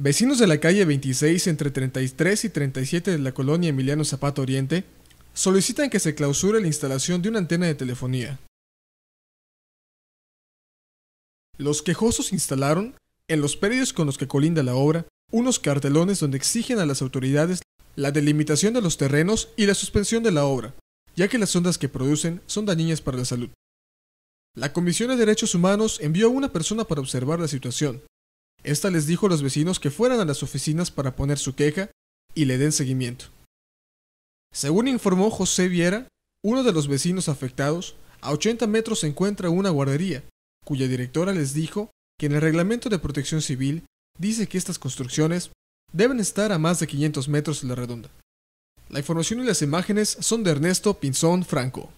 Vecinos de la calle 26 entre 33 y 37 de la colonia Emiliano Zapata Oriente solicitan que se clausure la instalación de una antena de telefonía. Los quejosos instalaron, en los predios con los que colinda la obra, unos cartelones donde exigen a las autoridades la delimitación de los terrenos y la suspensión de la obra, ya que las ondas que producen son dañinas para la salud. La Comisión de Derechos Humanos envió a una persona para observar la situación, esta les dijo a los vecinos que fueran a las oficinas para poner su queja y le den seguimiento. Según informó José Viera, uno de los vecinos afectados, a 80 metros se encuentra una guardería, cuya directora les dijo que en el reglamento de protección civil dice que estas construcciones deben estar a más de 500 metros de la redonda. La información y las imágenes son de Ernesto Pinzón Franco.